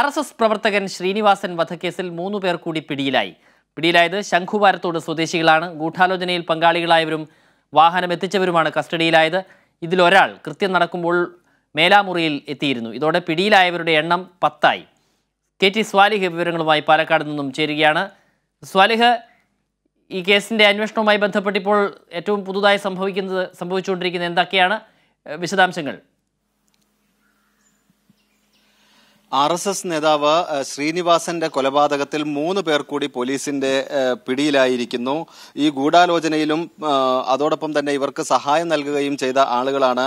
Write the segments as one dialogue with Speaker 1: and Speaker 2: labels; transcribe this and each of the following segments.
Speaker 1: R S S പ്രവർത്തകൻ ശ്രീനിവാസൻ വധക്കേസിൽ മൂന്നു പേർ കൂടി പിടിയിലായി പിടിയിലായത് ശംഖുവാരത്തോട് സ്വദേശികളാണ് ഗൂഢാലോചനയിൽ പങ്കാളികളായവരും വാഹനം എത്തിച്ചവരുമാണ് കസ്റ്റഡിയിലായത് ഇതിലൊരാൾ കൃത്യം നടക്കുമ്പോൾ മേലാമുറിയിൽ എത്തിയിരുന്നു ഇതോടെ പിടിയിലായവരുടെ എണ്ണം പത്തായി കെ ടി സ്വാലിഹ് വിവരങ്ങളുമായി പാലക്കാട് നിന്നും ചേരുകയാണ് സ്വാലിഹ് ഈ കേസിൻ്റെ അന്വേഷണവുമായി ബന്ധപ്പെട്ടിപ്പോൾ ഏറ്റവും പുതുതായി സംഭവിക്കുന്നത് സംഭവിച്ചുകൊണ്ടിരിക്കുന്നത് എന്തൊക്കെയാണ് വിശദാംശങ്ങൾ
Speaker 2: ആർ എസ് എസ് നേതാവ് ശ്രീനിവാസന്റെ കൊലപാതകത്തിൽ മൂന്ന് പേർ കൂടി പോലീസിന്റെ പിടിയിലായിരിക്കുന്നു ഈ ഗൂഢാലോചനയിലും അതോടൊപ്പം തന്നെ ഇവർക്ക് സഹായം നൽകുകയും ചെയ്ത ആളുകളാണ്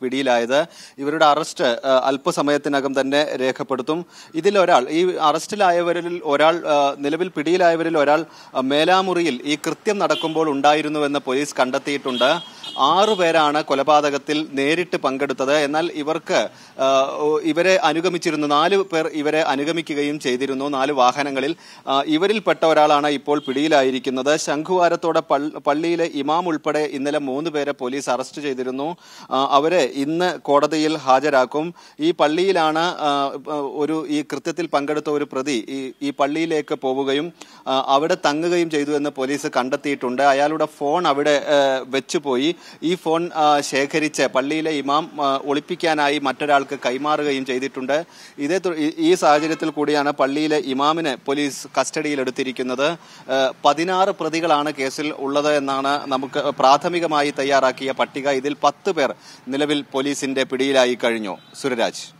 Speaker 2: പിടിയിലായത് ഇവരുടെ അറസ്റ്റ് അല്പസമയത്തിനകം തന്നെ രേഖപ്പെടുത്തും ഇതിൽ ഒരാൾ ഈ അറസ്റ്റിലായവരിൽ ഒരാൾ നിലവിൽ പിടിയിലായവരിൽ ഒരാൾ മേലാമുറിയിൽ ഈ കൃത്യം നടക്കുമ്പോൾ ഉണ്ടായിരുന്നുവെന്ന് പോലീസ് കണ്ടെത്തിയിട്ടുണ്ട് ആറു പേരാണ് കൊലപാതകത്തിൽ നേരിട്ട് പങ്കെടുത്തത് എന്നാൽ ഇവർക്ക് ഇവരെ അനുഗമിച്ചിരുന്നു നാല് പേർ ഇവരെ അനുഗമിക്കുകയും ചെയ്തിരുന്നു നാല് വാഹനങ്ങളിൽ ഇവരിൽപ്പെട്ട ഒരാളാണ് ഇപ്പോൾ പിടിയിലായിരിക്കുന്നത് ശംഖുവാരത്തോടെ പള്ളിയിലെ ഇമാം ഉൾപ്പെടെ ഇന്നലെ മൂന്ന് പേരെ പോലീസ് അറസ്റ്റ് ചെയ്തിരുന്നു അവരെ ഇന്ന് കോടതിയിൽ ഹാജരാക്കും ഈ പള്ളിയിലാണ് ഒരു ഈ കൃത്യത്തിൽ പങ്കെടുത്ത ഒരു പ്രതി ഈ ഈ പള്ളിയിലേക്ക് പോവുകയും അവിടെ തങ്ങുകയും ചെയ്തു എന്ന് പോലീസ് കണ്ടെത്തിയിട്ടുണ്ട് അയാളുടെ ഫോൺ അവിടെ വെച്ചുപോയി ഈ ഫോൺ ശേഖരിച്ച് പള്ളിയിലെ ഇമാം ഒളിപ്പിക്കാനായി മറ്റൊരാൾക്ക് കൈമാറുകയും ചെയ്തിട്ടുണ്ട് ഇതേ ഈ സാഹചര്യത്തിൽ കൂടിയാണ് പള്ളിയിലെ ഇമാമിനെ പോലീസ് കസ്റ്റഡിയിലെടുത്തിരിക്കുന്നത് പതിനാറ് പ്രതികളാണ് കേസിൽ ഉള്ളത് എന്നാണ് നമുക്ക് പ്രാഥമികമായി തയ്യാറാക്കിയ പട്ടിക ഇതിൽ പത്ത് പേർ നിലവിൽ പോലീസിന്റെ പിടിയിലായി കഴിഞ്ഞു സുരരാജ്